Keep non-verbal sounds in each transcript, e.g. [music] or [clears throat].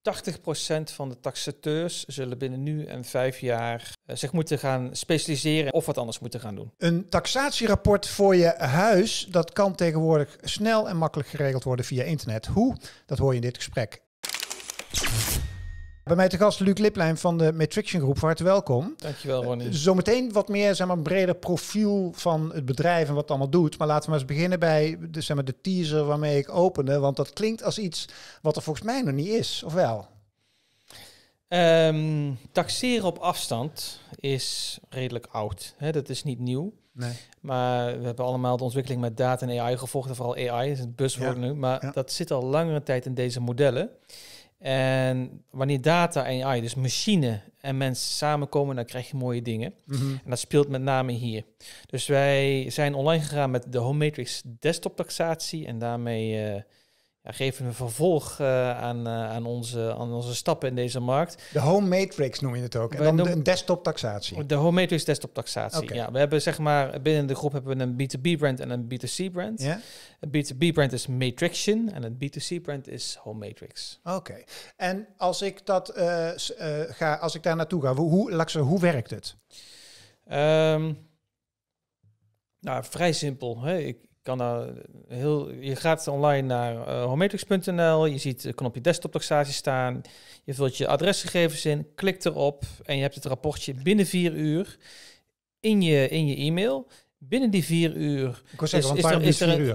80% van de taxateurs zullen binnen nu en vijf jaar eh, zich moeten gaan specialiseren of wat anders moeten gaan doen. Een taxatierapport voor je huis, dat kan tegenwoordig snel en makkelijk geregeld worden via internet. Hoe? Dat hoor je in dit gesprek. Bij mij te gast Luc Liplijn van de Matrixion Groep. Van welkom. Dankjewel Ronnie. Eh, zometeen wat meer zeg maar, een breder profiel van het bedrijf en wat het allemaal doet. Maar laten we maar eens beginnen bij de, zeg maar, de teaser waarmee ik opende. Want dat klinkt als iets wat er volgens mij nog niet is, of wel? Ehm, taxeren op afstand is redelijk oud. Hè? Dat is niet nieuw. Nee. Maar we hebben allemaal de ontwikkeling met data en AI gevolgd. vooral AI is het buzzword nu. Maar dat zit al langere tijd in deze modellen. En wanneer data en AI, dus machine en mensen samenkomen, dan krijg je mooie dingen. Mhm. En dat speelt met name hier. Dus wij zijn online gegaan met de Home Matrix desktop taxatie. En daarmee eh, ja, geven een vervolg eh, aan, eh, aan, onze, aan onze stappen in deze markt. De home matrix noem je het ook. En dan de desktop taxatie. De home matrix desktop taxatie. Ja, we hebben zeg maar binnen de groep hebben we een B2B brand en een B2C brand. Ja. B2B brand is Matrixion en een B2C brand is Home Matrix. Oké. En als ik dat eh, ga, als ik daar naartoe ga, hoe, hoe, hoe werkt het? Ehm, nou, vrij simpel. Hè? Ik, heel, je gaat online naar uh, je ziet het knopje desktop staan, je vult je adresgegevens in, klikt erop en je hebt het rapportje binnen vier uur in je, in je e-mail binnen die vier uur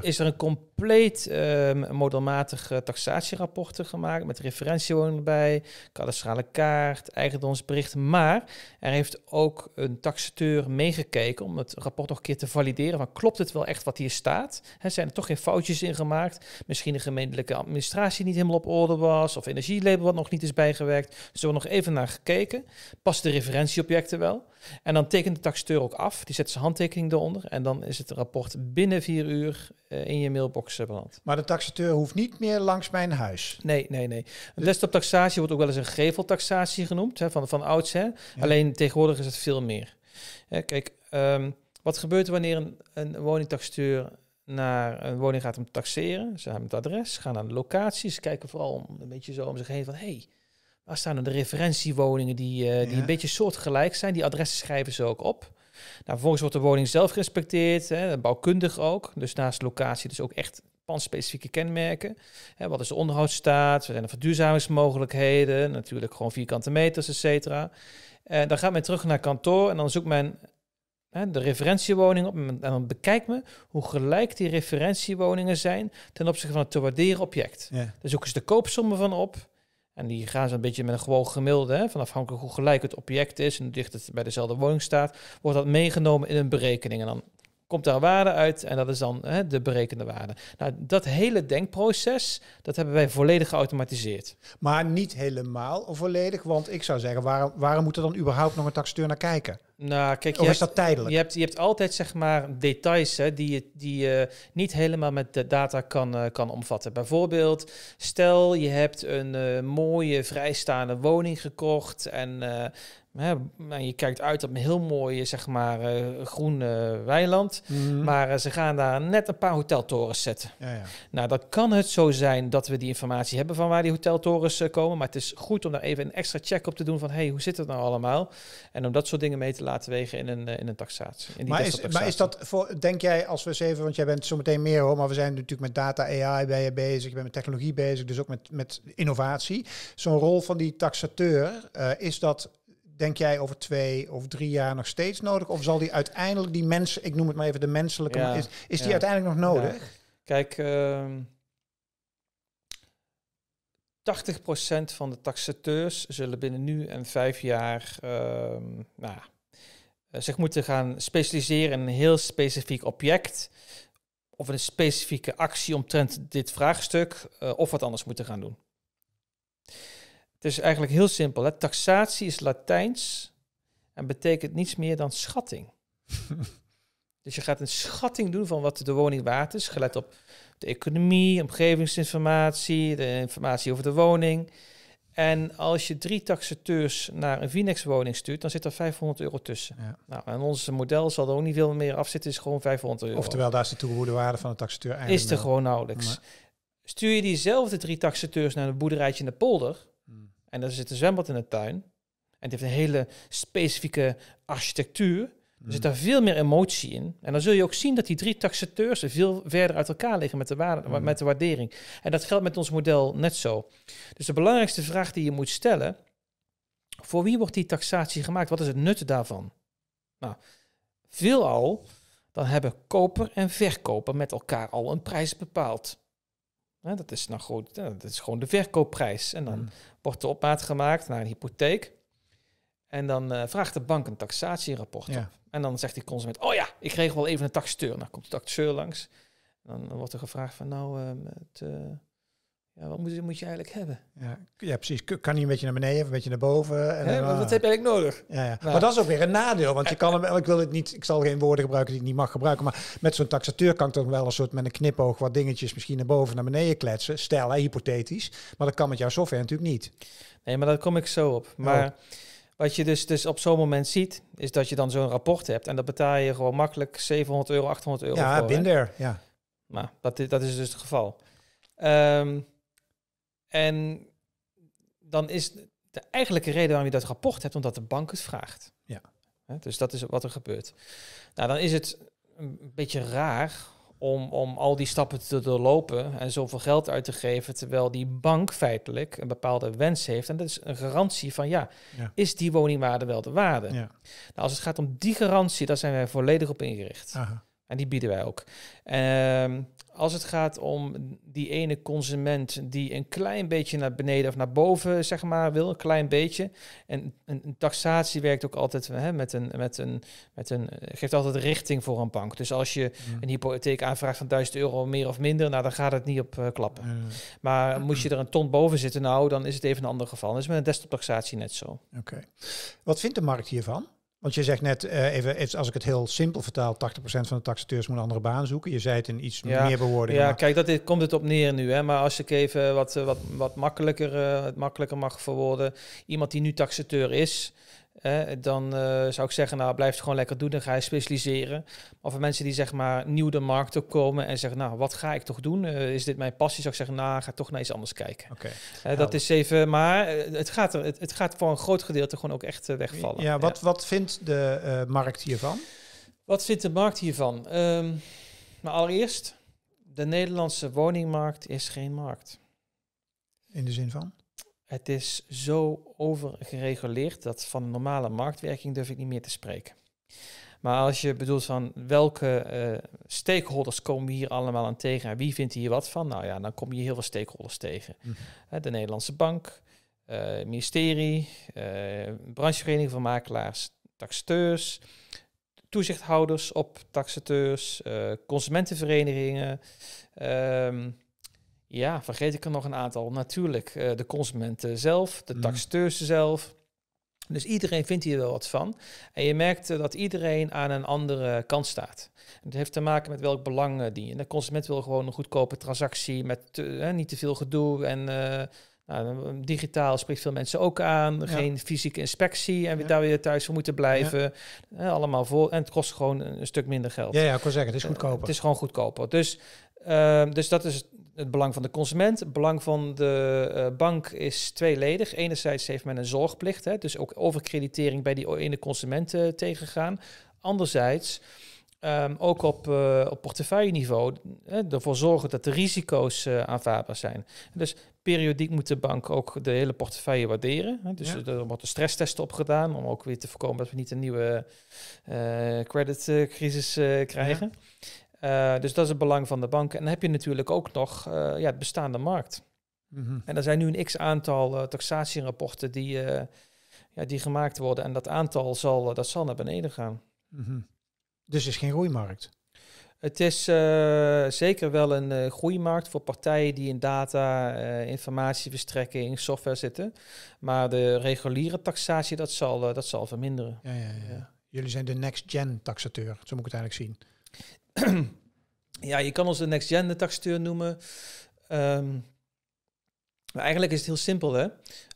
is er een compleet uh, modelmatig eh, taxatierapport gemaakt met referentiewoning erbij, kadastrale kaart, eigendomsbericht. Maar er heeft ook een taxateur meegekeken om het rapport nog een keer te valideren. Van, klopt het wel echt wat hier staat? He, zijn er toch geen foutjes in gemaakt? Misschien de gemeentelijke administratie niet helemaal op orde was of energielabel wat nog niet is bijgewerkt. Dus we nog even naar gekeken. Past de referentieobjecten wel? En dan tekent de taxateur ook af. Die zet zijn handtekening eronder. En dan is het rapport binnen vier uur eh, in je mailbox eh, beland. Maar de taxateur hoeft niet meer langs mijn huis? Nee, nee, nee. Een taxatie wordt ook wel eens een geveltaxatie genoemd. Hè, van, van oudsher. Alleen tegenwoordig is het veel meer. kijk, ehm, wat gebeurt er wanneer een, een woningtaxateur naar een woning gaat om taxeren? Ze hebben het adres, gaan naar de locaties, kijken vooral om, een beetje zo om zich heen van... Hey, Waar staan er de referentiewoningen die, uh, die een beetje soortgelijk zijn? Die adressen schrijven ze ook op. Nou, vervolgens wordt de woning zelf gerespecteerd, hè, bouwkundig ook. Dus naast locatie dus ook echt pandspecifieke kenmerken. Hè, wat is de onderhoudsstaat? Zijn de verduurzamingsmogelijkheden? Natuurlijk gewoon vierkante meters, et cetera. En dan gaat men terug naar kantoor en dan zoekt men hè, de referentiewoning op. En dan bekijkt me hoe gelijk die referentiewoningen zijn ten opzichte van het te waarderen object. Ja. Daar zoeken ze de koopsommen van op. En die gaan ze een beetje met een gewoon gemiddelde, hè, hoe gelijk het object is en hoe dicht het bij dezelfde woning staat, wordt dat meegenomen in een berekening. En dan komt daar waarde uit en dat is dan hè, de berekende waarde. Nou, dat hele denkproces, dat hebben wij volledig geautomatiseerd. Maar niet helemaal volledig, want ik zou zeggen, waarom, waarom moet er dan überhaupt nog een taxateur naar kijken? Nou, kijk, je of is dat tijdelijk? Je hebt, je hebt altijd zeg maar details hè, die je, die je niet helemaal met de data kan, eh, kan omvatten. Bijvoorbeeld, stel je hebt een eh, mooie vrijstaande woning gekocht en eh, nou, je kijkt uit op een heel mooie zeg maar, eh, groene weiland. Mhm. Maar eh, ze gaan daar net een paar hoteltorens zetten. Ja, ja. Nou, dan kan het zo zijn dat we die informatie hebben van waar die hoteltorens eh, komen. Maar het is goed om daar even een extra check op te doen van, hey, hoe zit het nou allemaal? En om dat soort dingen mee te laten wegen in een, in een taxatie. In die maar, is, maar is dat, voor, denk jij, als we eens even, want jij bent zo meteen meer hoor, maar we zijn natuurlijk met data, AI bij je bezig, je bent met technologie bezig, dus ook met, met innovatie. Zo'n rol van die taxateur, is dat denk jij over twee of drie jaar nog steeds nodig? Of zal die uiteindelijk die mensen, ik noem het maar even de menselijke, is, is die uiteindelijk nog nodig? Kijk, 80% ehm, van de taxateurs zullen binnen nu en vijf jaar ehm, nou, eh, zich moeten gaan specialiseren in een heel specifiek object. Of een specifieke actie omtrent dit vraagstuk, eh, of wat anders moeten gaan doen. Het is eigenlijk heel simpel. Hè? Taxatie is Latijns en betekent niets meer dan schatting. [laughs] dus je gaat een schatting doen van wat de woning waard is, gelet op de economie, omgevingsinformatie, de informatie over de woning. En als je drie taxateurs naar een Vinex-woning stuurt, dan zit er 500 euro tussen. Ja. Nou, en ons model zal er ook niet veel meer afzitten, is gewoon 500 euro. Oftewel, daar is de toegevoegde waarde van de taxateur eigenlijk. Is er gewoon nauwelijks. Stuur je diezelfde drie taxateurs naar een boerderijtje in de polder, en er zit een zwembad in de tuin. En het heeft een hele specifieke architectuur. Er hmm. zit daar veel meer emotie in. En dan zul je ook zien dat die drie taxateurs veel verder uit elkaar liggen met de, hmm. met de waardering. En dat geldt met ons model net zo. Dus de belangrijkste vraag die je moet stellen: voor wie wordt die taxatie gemaakt? Wat is het nut daarvan? Nou, veelal dan hebben koper en verkoper met elkaar al een prijs bepaald. dat is nou goed, dat is gewoon de verkoopprijs. En dan hmm rapport op maat gemaakt naar een hypotheek. En dan eh, vraagt de bank een taxatierapport ja. op. En dan zegt die consument, oh ja, ik kreeg wel even een taxateur. Nou komt de taxateur langs. dan wordt er gevraagd van, nou, uh, het, eh, ja, wat moet, moet je eigenlijk hebben? Ja, ja, precies. Kan hij een beetje naar beneden of een beetje naar boven? En Hè, wat eh, heb je eigenlijk nodig? Ja, ja. maar dat is ook weer een nadeel. Want je kan hem, ik, wil het niet, ik zal geen woorden gebruiken die ik niet mag gebruiken. Maar met zo'n taxateur kan ik toch wel een soort met een knipoog wat dingetjes misschien naar boven naar beneden kletsen. Stel, hè, hypothetisch. Maar dat kan met jouw software natuurlijk niet. Nee, maar daar kom ik zo op. Oh. Maar wat je dus, dus op zo'n moment ziet, is dat je dan zo'n rapport hebt. En dat betaal je gewoon makkelijk 700 euro, 800 euro. Ja, voor, binder. Ja. maar dat, dat is dus het geval. Ehm, en dan is de eigenlijke reden waarom je dat rapport hebt, omdat de bank het vraagt. Ja. Dus dat is wat er gebeurt. Nou, dan is het een beetje raar om, om al die stappen te doorlopen en zoveel geld uit te geven, terwijl die bank feitelijk een bepaalde wens heeft. En dat is een garantie van, ja, is die woningwaarde wel de waarde? Ja. Nou, als het gaat om die garantie, daar zijn wij volledig op ingericht. Aha. En die bieden wij ook. Ehm, als het gaat om die ene consument die een klein beetje naar beneden of naar boven zeg maar, wil, een klein beetje. En een, taxatie werkt ook altijd hè, met, een, met, een, met een. geeft altijd richting voor een bank. Dus als je een hypotheek aanvraagt van 1000 euro meer of minder, nou, dan gaat het niet op eh, klappen. Maar moest je er een ton boven zitten, nou, dan is het even een ander geval. Dat is met een desktop taxatie net zo. Oké. Wat vindt de markt hiervan? Want je zegt net, eh, even, als ik het heel simpel vertaal, 80% van de taxateurs moet een andere baan zoeken. Je zei het in iets meer bewoording. Ja, kijk, dat komt het op neer nu. Hè? Maar als ik even wat, eh, wat, wat makkelijker, uh, makkelijker mag verwoorden. Iemand die nu taxateur is, dan eh, zou ik zeggen, nou blijf het gewoon lekker doen, dan ga je specialiseren. Of voor mensen die zeg maar nieuw de markt op komen en zeggen, nou wat ga ik toch doen? Eh, is dit mijn passie? Zou ik zeggen, nou ga toch naar iets anders kijken. Oké. Nou, dat is even, maar eh, het gaat, er, het, gaat voor een groot gedeelte gewoon ook echt wegvallen. Ja, wat, wat vindt de markt hiervan? Wat vindt de markt hiervan? Ehm, maar allereerst, de Nederlandse woningmarkt is geen markt. In de zin van? Het is zo overgereguleerd dat van de normale marktwerking durf ik niet meer te spreken. Maar als je bedoelt van welke uh, stakeholders komen hier allemaal aan tegen en wie vindt hier wat van, nou ja, dan kom je heel veel stakeholders tegen. Mhm. Eh, de Nederlandse Bank, eh, ministerie, branchevereniging van makelaars, taxateurs, toezichthouders op taxateurs, consumentenverenigingen. Ehm, ja, vergeet ik er nog een aantal. Natuurlijk eh, de consumenten zelf, de mhm. taxateurs zelf. Dus iedereen vindt hier wel wat van. En je merkt eh, dat iedereen aan een andere kant staat. Het heeft te maken met welk belang uh, eh, die. de consument wil gewoon een goedkope transactie met niet te veel gedoe. En nou, digitaal spreekt veel mensen ook aan. Geen fysieke inspectie en we daar weer thuis voor moeten blijven. allemaal voor. En het kost gewoon een stuk minder geld. Ja, ja ik wil zeggen, het is goedkoper. het is gewoon goedkoper. Dus Ehm, dus dat is het belang van de consument. Het belang van de eh, bank is tweeledig. Enerzijds heeft men een zorgplicht, hè, dus ook overkreditering bij die ene consument uh, tegengaan. Anderzijds ehm, ook op, eh, op portefeuilleniveau ervoor zorgen dat de risico's aanvaardbaar zijn. Dus periodiek moet de bank ook de hele portefeuille waarderen. Hè, dus er wordt een stresstest op gedaan om ook weer te voorkomen dat we niet een nieuwe creditcrisis krijgen. Eh, dus dat is het belang van de bank. En dan heb je natuurlijk ook nog uh, ja, het bestaande markt. Mhm. En er zijn nu een x-aantal eh, taxatierapporten die, ja, die gemaakt worden. En dat aantal zal, dat zal naar beneden gaan. Mhm. Dus het is geen groeimarkt? Het is zeker wel een groeimarkt voor partijen die in data, informatieverstrekking, software zitten. Maar de reguliere taxatie, dat zal, dat zal verminderen. Ja, ja, ja. Jullie zijn de next-gen taxateur, zo moet ik het eigenlijk zien. [clears throat] ja, je kan ons de Next Gen taxateur noemen. Ehm, maar eigenlijk is het heel simpel, hè.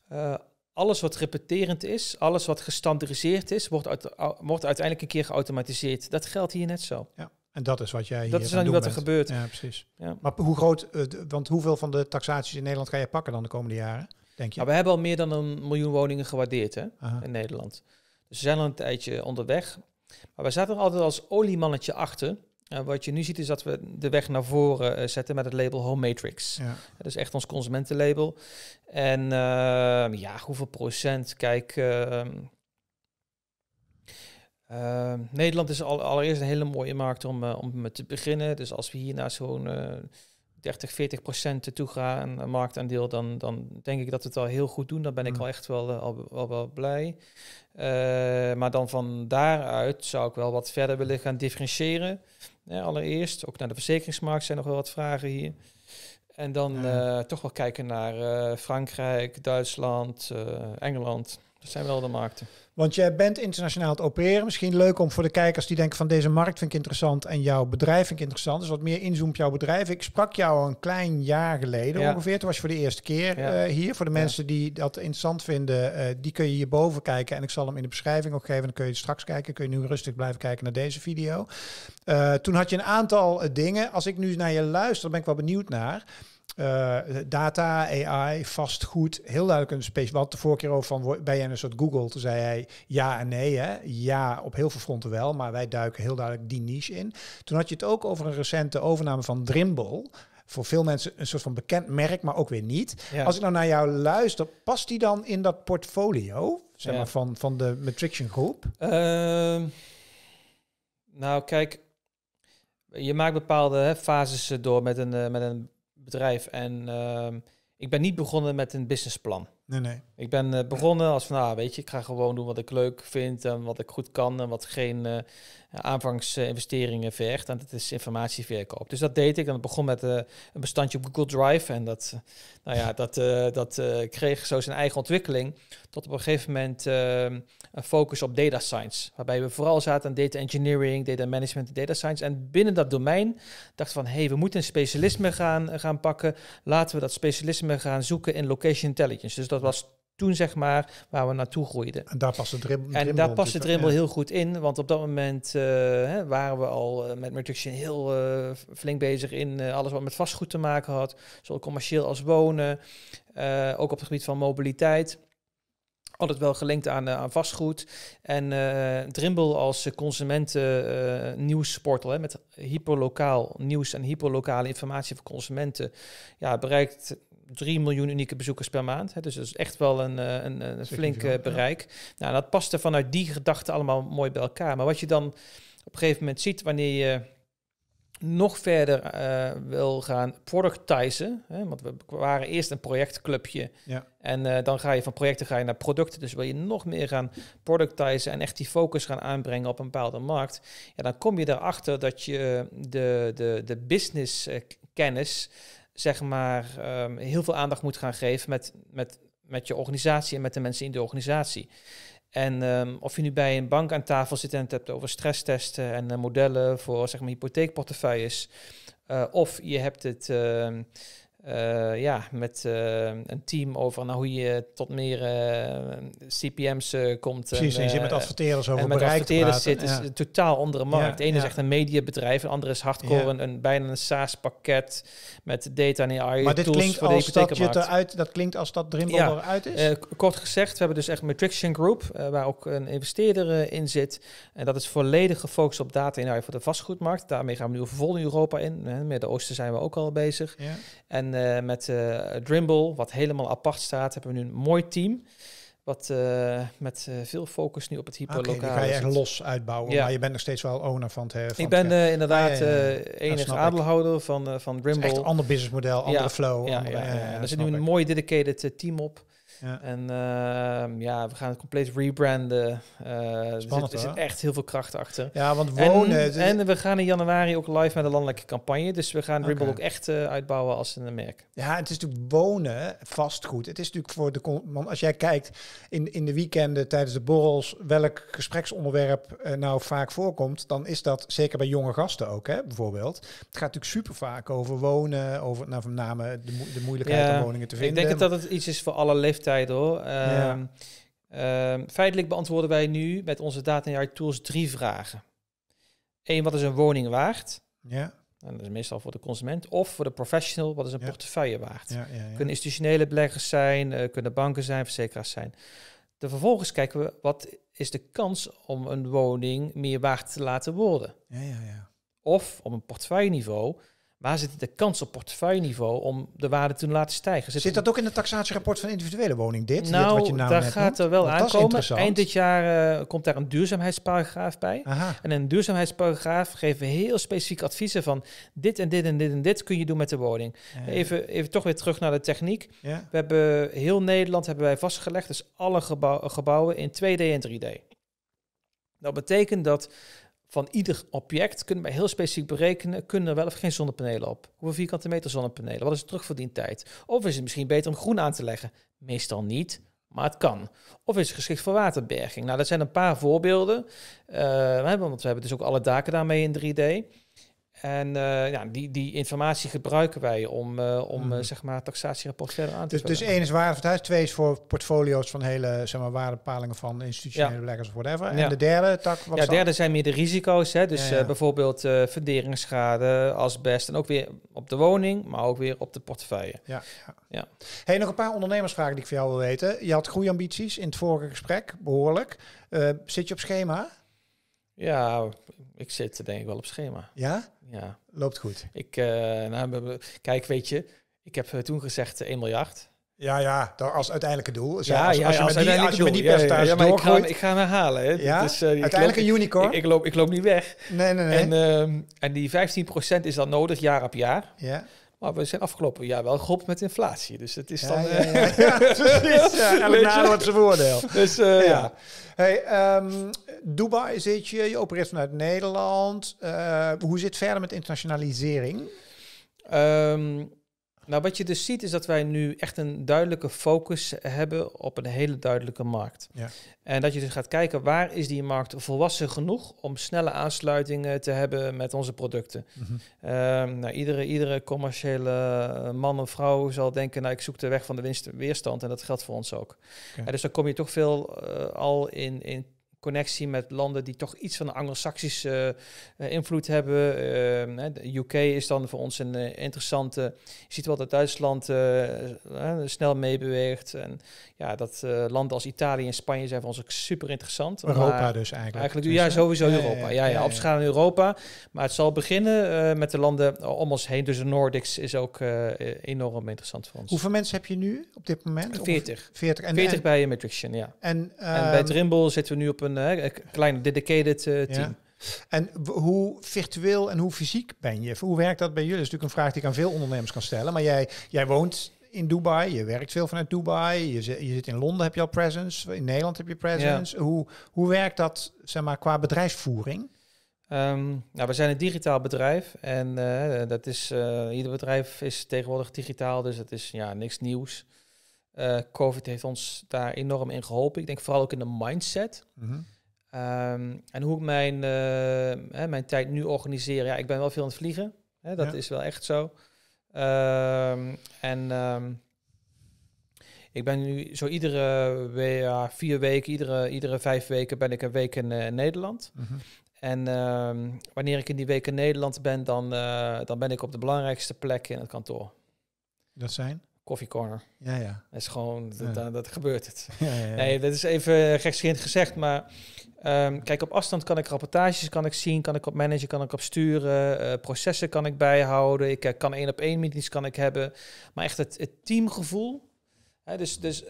Eh, alles wat repeterend is, alles wat gestandardiseerd is, wordt, uit, wordt uiteindelijk een keer geautomatiseerd. Dat geldt hier net zo. Ja. En dat is wat jij hier Dat is dan wat er gebeurt. Ja, precies. Ja. Maar hoe groot, eh, want hoeveel van de taxaties in Nederland ga je pakken dan de komende jaren, denk je? Nou, we hebben al meer dan een miljoen woningen gewaardeerd hè, in Nederland. Dus we zijn al een tijdje onderweg. Maar we zaten er altijd als oliemannetje achter. Eh, wat je nu ziet is dat we de weg naar voren eh, zetten met het label Home Matrix. Dat is echt ons consumentenlabel. En ehm, ja, hoeveel procent? Kijk, ehm, ehm, Nederland is al, allereerst een hele mooie markt om, eh, om te beginnen. Dus als we hier naar zo'n 30, 40 procent toegaan gaan marktaandeel, dan, dan denk ik dat we het al heel goed doen. Dan ben ik al mm. echt wel, eh, al, al wel blij. Eh, maar dan van daaruit zou ik wel wat verder willen gaan differentiëren. allereerst, ook naar de verzekeringsmarkt zijn nog wel wat vragen hier. En dan eh, toch wel kijken naar Frankrijk, Duitsland, Engeland. Dat zijn wel de markten. Want jij bent internationaal het opereren. Misschien leuk om voor de kijkers die denken van deze markt vind ik interessant en jouw bedrijf vind ik interessant. Dus wat meer inzoom op jouw bedrijf. Ik sprak jou een klein jaar geleden ongeveer. Toen was je voor de eerste keer eh, hier. Voor de mensen die dat interessant vinden, eh, die kun je hierboven kijken. En ik zal hem in de beschrijving ook geven. Dan kun je straks kijken. Kun je nu rustig blijven kijken naar deze video. Eh, toen had je een aantal dingen. Als ik nu naar je luister, ben ik wel benieuwd naar. Eh, data, AI, vastgoed, heel duidelijk een space. Wat de vorige keer over van ben jij een soort Google? Toen zei hij ja en nee. Hè? Ja, op heel veel fronten wel, maar wij duiken heel duidelijk die niche in. Toen had je het ook over een recente overname van Drimble voor veel mensen een soort van bekend merk, maar ook weer niet. Als ik nou naar jou luister, past die dan in dat portfolio zeg maar, van, van de Matrixion Groep? Ehm, nou, kijk, je maakt bepaalde hè, fases door met een, eh, met een bedrijf. En ehm, ik ben niet begonnen met een businessplan. Nee, nee. Ik ben eh, begonnen als van, nou, weet je, ik ga gewoon doen wat ik leuk vind en wat ik goed kan en wat geen eh, aanvangsinvesteringen vergt. En dat is informatieverkoop. Dus dat deed ik en dat begon met eh, een bestandje op Google Drive. En dat, nou ja, dat, dat kreeg zo zijn eigen ontwikkeling tot op een gegeven moment een focus op data science. Waarbij we vooral zaten aan data engineering, data management en data science. En binnen dat domein dacht van, hé, hey, we moeten een specialisme gaan, gaan pakken. Laten we dat specialisme gaan zoeken in location intelligence. Dus dat was toen zeg maar waar we naartoe groeiden. En daar past de dribbel. En daar past de dribbel heel goed in, want op dat moment eh, waren we al uh, met Mertuction heel eh, flink bezig in alles wat met vastgoed te maken had, zowel commercieel als wonen, ook op het gebied van mobiliteit. Altijd wel gelinkt aan, aan vastgoed. En Drimbel als consumenten nieuwsportal, hè, met hyperlokaal nieuws en hyperlokale informatie voor consumenten, ja, bereikt 3 miljoen unieke bezoekers per maand. Hè. Dus dat is echt wel een, eh, een, een flink bereik. Nou, dat paste vanuit die gedachte allemaal mooi bij elkaar. Maar wat je dan op een gegeven moment ziet wanneer je nog verder eh, wil gaan productizen. Hè? Want we waren eerst een projectclubje. Ja. En eh, dan ga je van projecten ga je naar producten. Dus wil je nog meer gaan productizen en echt die focus gaan aanbrengen op een bepaalde markt. Ja, dan kom je erachter dat je de, de, de business kennis zeg maar, ehm, heel veel aandacht moet gaan geven met, met, met je organisatie en met de mensen in de organisatie. En ehm, of je nu bij een bank aan tafel zit en het hebt over stresstesten en eh, modellen voor zeg maar, hypotheekportefeuilles. Eh, of je hebt het ehm, eh, ja, met eh, een team over nou, hoe je tot meer eh, CPM's komt. Precies, en, je zit met adverteerders over en met adverteerders zit, is een totaal andere markt. Ja, Eén is echt een mediabedrijf, de andere is hardcore, een, een, bijna een SaaS-pakket met data en AI Maar dit klinkt als dat je eruit, dat klinkt als dat Drimble eruit is? kort gezegd, we hebben dus echt Matrixion Group, waar ook een investeerder in zit. En dat is volledig gefocust op data en AI voor de vastgoedmarkt. Daarmee gaan we nu vol in Europa in. Met de Oosten zijn we ook al bezig. En en eh, met uh, eh, Drimble, wat helemaal apart staat, hebben we nu een mooi team. Wat eh, met veel focus nu op het hyperlokaal. okay, ga je echt los uitbouwen, ja. maar je bent nog steeds wel owner van het... Van ik ben inderdaad enige ja, aandeelhouder van, van Drimble. echt een ander businessmodel, andere flow. We ja, Er zit nu een mooi dedicated team op. Ja. En ehm, ja, we gaan het compleet rebranden. Uh, er, zit, er echt heel veel kracht achter. Ja, want wonen... En, en, we gaan in januari ook live met een landelijke campagne. Dus we gaan okay. Ribble ook echt eh, uitbouwen als een merk. Ja, het is natuurlijk wonen, vastgoed. Het is natuurlijk voor de... Want als jij kijkt in, in de weekenden tijdens de borrels... welk gespreksonderwerp nou vaak voorkomt... dan is dat zeker bij jonge gasten ook, hè, bijvoorbeeld. Het gaat natuurlijk super vaak over wonen... over nou, met name de, moeilijkheid om woningen te vinden. Ik denk dat het iets is voor alle leeftijden tijd ehm, ehm, feitelijk beantwoorden wij nu met onze data en tools drie vragen. Eén, wat is een woning waard? Ja. En dat is meestal voor de consument. Of voor de professional, wat is een portefeuille waard? Ja, kunnen institutionele beleggers zijn, eh, kunnen banken zijn, verzekeraars zijn. De vervolgens kijken we, wat is de kans om een woning meer waard te laten worden? Ja, ja, ja. Of op een niveau? Waar zit de kans op portefeuilleniveau om de waarde te laten stijgen? Zit, dat ook in het taxatierapport van individuele woning, dit? Nou, dit wat je nou daar gaat er wel aankomen. Eind dit jaar eh, komt daar een duurzaamheidsparagraaf bij. En een duurzaamheidsparagraaf geven heel specifiek adviezen van dit en dit en dit en dit kun je doen met de woning. Even, even toch weer terug naar de techniek. We hebben heel Nederland hebben wij vastgelegd, dus alle gebouwen in 2D en 3D. Dat betekent dat van ieder object kunnen wij heel specifiek berekenen, kunnen er wel of geen zonnepanelen op? Hoeveel vierkante meter zonnepanelen? Wat is de terugverdientijd? Of is het misschien beter om groen aan te leggen? Meestal niet, maar het kan. Of is het geschikt voor waterberging? Nou, dat zijn een paar voorbeelden, uh, want we hebben dus ook alle daken daarmee in 3D. En eh, ja, die, die informatie gebruiken wij om, eh, om mhm. eh, zeg maar, taxatierapport verder aan te vullen. Dus, dus één is het huis, twee is voor portfolio's van hele zeg maar, waardepalingen van institutionele ja. beleggers of whatever. En de derde tak? Wat ja, derde zijn meer de risico's. Hè? Dus ja, bijvoorbeeld funderingsschade, asbest en ook weer op de woning, maar ook weer op de portefeuille. Ja. ja. Hey, nog een paar ondernemersvragen die ik van jou wil weten. Je had groeiambities in het vorige gesprek, behoorlijk. zit je op schema? Ja, ik zit denk ik wel op schema. Ja? Ja. Loopt goed. Ik, eh, nou, kijk, weet je, ik heb eh, toen gezegd 1 eh, miljard. Ja, ja, als uiteindelijke doel. ja, als, ja, je, als met die, ja, ja, maar ik, ga, ik ga, hem herhalen. Ja? Dus, uiteindelijk een unicorn. Ik, ik, loop, ik loop niet weg. Nee, nee, nee. En, uh, en die 15% is dan nodig, jaar op jaar. Ja. Maar we zijn afgelopen jaar wel geholpen met inflatie. Dus het is dan... Ja, eh, ja. [laughs] ja precies. nadeel zijn voordeel. Dus eh, ja. Hey, ehm, Dubai zit je, je opereert vanuit Nederland. Eh, hoe zit het verder met internationalisering? Um, nou, wat je dus ziet is dat wij nu echt een duidelijke focus hebben op een hele duidelijke markt. Ja. En dat je dus gaat kijken waar is die markt volwassen genoeg om snelle aansluitingen te hebben met onze producten. Mhm. Ehm, nou, iedere, iedere commerciële eh, man of vrouw zal denken, nou ik zoek de weg van de winst weerstand en dat geldt voor ons ook. dus dan kom je toch veel eh, al in, in connectie met landen die toch iets van de anglo-saxische eh, invloed hebben. Ehm, de UK is dan voor ons een eh, interessante. Je ziet wel dat Duitsland eh, snel meebeweegt. En ja, dat landen als Italië en Spanje zijn voor ons ook super interessant. Europa dus eigenlijk. Eigenlijk dus, ja, sowieso Europa. Ja, ja, ja, op schaal in Europa. Maar het zal beginnen met de landen om ons heen. Dus de Nordics is ook e-, enorm interessant voor ons. Hoeveel mensen heb je nu op dit moment? 40. 40, en, 40 en, bij Matrixion. ja. En, en bij ehm, Trimble zitten we nu op een een, eh, een kleine dedicated eh, team. En hoe virtueel en hoe fysiek ben je? Hoe werkt dat bij jullie? Dat is natuurlijk een vraag die ik aan veel ondernemers kan stellen. Maar jij, jij woont in Dubai, je werkt veel vanuit Dubai, je zit, je zit in Londen, heb je al presence, in Nederland heb je presence. Hoe, hoe werkt dat zeg maar, qua bedrijfsvoering? Um, nou, we zijn een digitaal bedrijf en eh, dat is, ieder bedrijf is tegenwoordig digitaal, dus dat is ja, niks nieuws. Eh, COVID heeft ons daar enorm in geholpen. Ik denk vooral ook in de mindset. Mhm. Ehm, en hoe ik mijn, eh, hè, mijn tijd nu organiseer. Ja, ik ben wel veel aan het vliegen. Hè, dat is wel echt zo. Ehm, en ehm, ik ben nu zo iedere vier weken, iedere, iedere vijf weken ben ik een week in eh, Nederland. Mhm. En wanneer ik in die week in Nederland ben, dan, dan ben ik op de belangrijkste plek in het kantoor. Dat zijn? corner. Ja, ja. Dat is gewoon, dat, dat, gebeurt het. [laughs] Ja, ja, nee, dat is even eh, gekscherend gezegd, maar ehm, kijk, op afstand kan ik rapportages kan ik zien, kan ik op managen, kan ik op sturen, eh, processen kan ik bijhouden, ik eh, kan één op één meetings kan ik hebben, maar echt het, teamgevoel, hè, dus, dus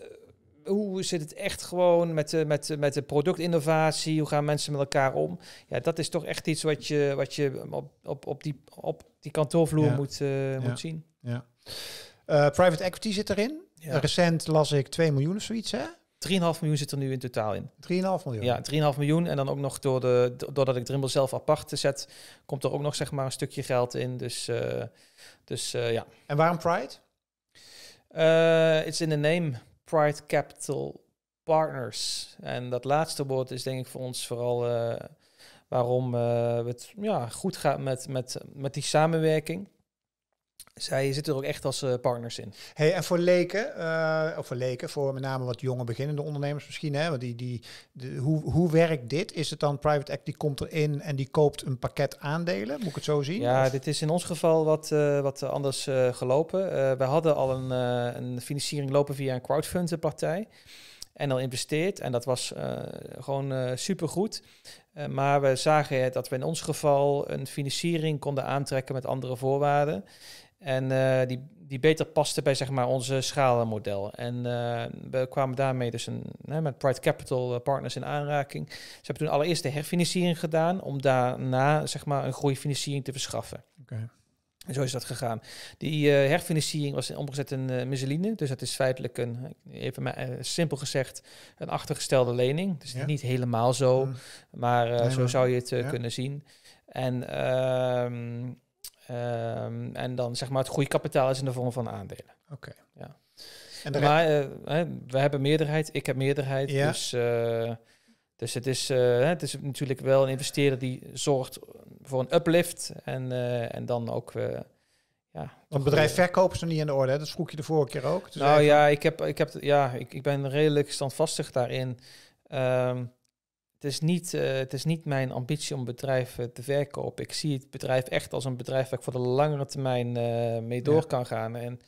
hoe zit het echt gewoon met de, met, de, met de productinnovatie, hoe gaan mensen met elkaar om? Ja, dat is toch echt iets wat je, wat je op, op, op, die, op die kantoorvloer moet, moet zien. Ja. Eh, private equity zit erin. Recent las ik 2 miljoen of zoiets, hè? 3,5 miljoen zit er nu in totaal in. 3,5 miljoen? Ja, 3,5 miljoen. En dan ook nog door de, doordat ik Drimbel zelf apart zet, komt er ook nog zeg maar een stukje geld in. Dus, eh, dus eh, ja. En waarom Pride? it's in the name Pride Capital Partners. En dat laatste woord is denk ik voor ons vooral waarom het ja, goed gaat met, met, met die samenwerking. Zij zitten er ook echt als eh, partners in. Hey, en voor leken, eh, of voor leken, voor met name wat jonge beginnende ondernemers misschien, hè, want die, die, de, hoe, hoe werkt dit? Is het dan private equity komt erin en die koopt een pakket aandelen? Moet ik het zo zien? Ja, dit is in ons geval wat, eh, wat anders gelopen. We hadden al een, een financiering lopen via een crowdfundingpartij En al investeert. En dat was gewoon supergoed. maar we zagen dat we in ons geval een financiering konden aantrekken met andere voorwaarden. En eh, die, die beter paste bij zeg maar, onze schalenmodel. En eh, we kwamen daarmee dus een, met Pride Capital eh, Partners in aanraking. Ze hebben toen allereerst de herfinanciering gedaan om daarna zeg maar, een groeifinanciering te verschaffen. En zo is dat gegaan. Die herfinanciering was omgezet in uh, Dus dat is feitelijk een, even maar, simpel gezegd, een achtergestelde lening. Dus niet helemaal zo, mm. maar zo zou je het kunnen zien. En ehm, Ehm, en dan zeg maar het kapitaal is in de vorm van aandelen. Oké. Ja. En maar eh, we hebben meerderheid, ik heb meerderheid. Ja. Dus, eh, dus het, is, eh, het is natuurlijk wel een investeerder die zorgt voor een uplift. En, en dan ook. ja, Want bedrijf verkopen is nog niet in de orde, hè? dat vroeg je de vorige keer ook. Dus nou ja, ik, heb, ik, heb, ja ik, ik ben redelijk standvastig daarin. Ehm, het is, niet, eh, het is niet mijn ambitie om bedrijven te verkopen. Ik zie het bedrijf echt als een bedrijf waar ik voor de langere termijn eh, mee door kan gaan. En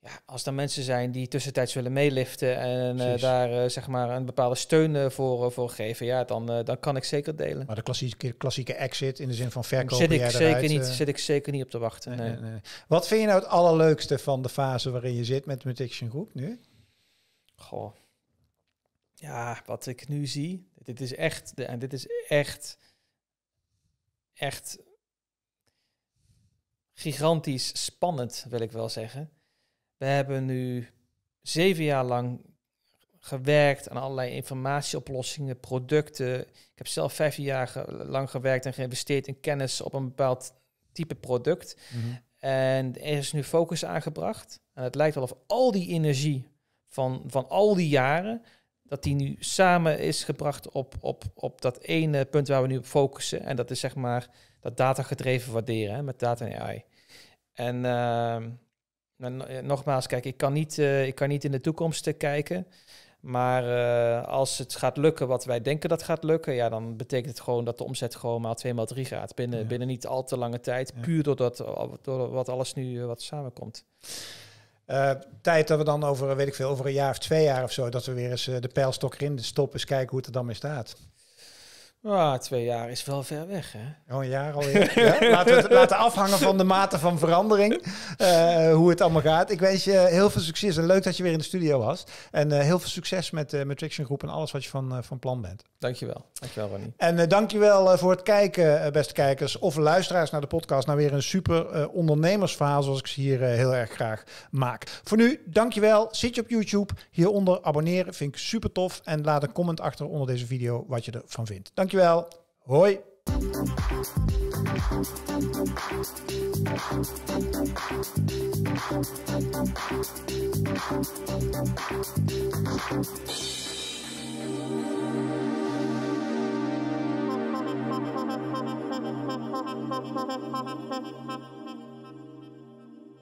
ja, als er mensen zijn die tussentijds willen meeliften en eh, daar zeg maar een bepaalde steun voor, voor geven, ja, dan, dan kan ik zeker delen. Maar de klassieke, klassieke exit in de zin van verkopen. Zit ik, zeker niet, zit ik zeker niet op te wachten. Nee, nee. Nee, Wat vind je nou het allerleukste van de fase waarin je zit met Mutation Group nu? Goh. Ja, wat ik nu zie. Dit is echt, en dit is echt, echt gigantisch spannend, wil ik wel zeggen. We hebben nu zeven jaar lang gewerkt aan allerlei informatieoplossingen, producten. Ik heb zelf vijf jaar lang gewerkt en geïnvesteerd in kennis op een bepaald type product. Mhm. En er is nu focus aangebracht. En het lijkt wel of al die energie van, van al die jaren dat die nu samen is gebracht op, op, op dat ene punt waar we nu op focussen. En dat is zeg maar dat datagedreven waarderen hè, met data en AI. En ehm, nou, eh, nogmaals, kijk, ik kan, niet, eh, ik kan niet in de toekomst eh, kijken. Maar als het gaat lukken wat wij denken dat gaat lukken, ja, dan betekent het gewoon dat de omzet gewoon maal 2 maal 3 gaat. Binnen, binnen niet al te lange tijd. Puur doordat, door wat alles nu wat samenkomt. Eh, tijd dat we dan over, weet ik veel, over een jaar of twee jaar of zo, dat we weer eens eh, de pijlstok erin stoppen, eens kijken hoe het er dan mee staat. Ah, twee jaar is wel ver weg, hè? Oh, een jaar alweer. ja? Laten we het laten afhangen van de mate van verandering. Eh, hoe het allemaal gaat. Ik wens je heel veel succes en leuk dat je weer in de studio was. En eh, heel veel succes met, uh, met Traction Groep en alles wat je van, van plan bent. Dankjewel. Dankjewel, Ronnie. En dankjewel voor het kijken, beste kijkers of luisteraars naar de podcast. Naar nou, weer een super ondernemersverhaal zoals ik ze hier heel erg graag maak. Voor nu, dankjewel. Zit je op YouTube? Hieronder abonneren vind ik super tof. En laat een comment achter onder deze video wat je ervan vindt. Dankjewel. Dankjewel. Hoi.